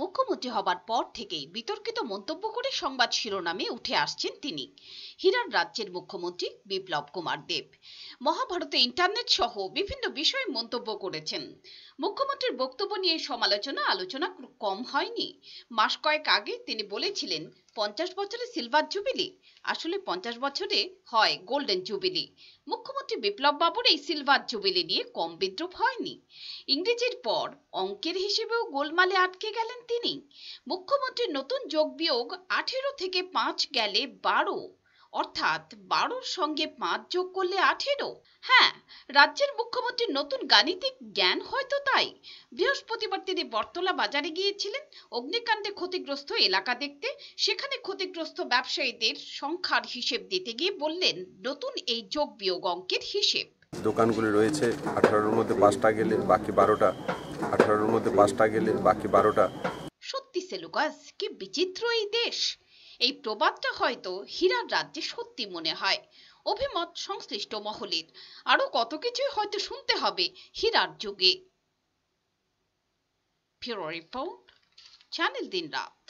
মুখ্যমন্ত্রী হবার পর থেকেই বিতর্কিত মন্তব্য করে সংবাদ শিরোনামে উঠে আসছেন তিনি হিরান রাজ্যের মুখ্যমন্ত্রী বিপ্লব কুমার দেব মহাভারতে ইন্টারনেট সহ বিভিন্ন বিষয়ে মন্তব্য করেছেন মুখ্যমন্ত্রীর বক্তব্য নিয়ে সমালোচনা আলোচনা কম হয়নি মাস কয়েক আগে তিনি বলেছিলেন পঞ্চাশ বছরে সিলভার জুবিলি আসলে পঞ্চাশ বছরে হয় গোল্ডেন জুবিলি মুখ্যমন্ত্রী বিপ্লব বাবুর এই সিলভার জুবিলি নিয়ে কম বিদ্রুপ হয়নি ইংরেজির পর অঙ্কের হিসেবেও গোলমালে আটকে গেলেন তিনি মুখ্যমন্ত্রীর নতুন যোগ বিয়োগ আঠেরো থেকে পাঁচ গেলে বারো অর্থাৎ বারোর সঙ্গে পাঁচ যোগ করলে আঠেরো হ্যাঁ রাজ্যের মুখ্যমন্ত্রীর নতুন গাণিতিক জ্ঞান হয়তো তাই বৃহস্পতিবার তিনি বর্তলা বাজারে গিয়েছিলেন অগ্নিকাণ্ডে ক্ষতিগ্রস্ত এলাকা দেখতে সেখানে ক্ষতিগ্রস্ত ব্যবসায়ীদের সংখ্যার হিসেব দিতে গিয়ে বললেন নতুন এই যোগ বিয়োগ অঙ্কের হিসেব দোকানগুলি রয়েছে আঠারোর মধ্যে পাঁচটা গেলে বাকি বারোটা আঠারোর মধ্যে পাঁচটা গেলে বাকি বারোটা বলেছে লুকাস কি বিচিত্র এই দেশ এই প্রবাদটা হয়তো হীরার রাজ্যে সত্যি মনে হয় অভিমত সংশ্লিষ্ট মহলের আরো কত কিছুই হয়তো শুনতে হবে হীরার যুগে ফিরো রিপোর্ট চ্যানেল দিন রাত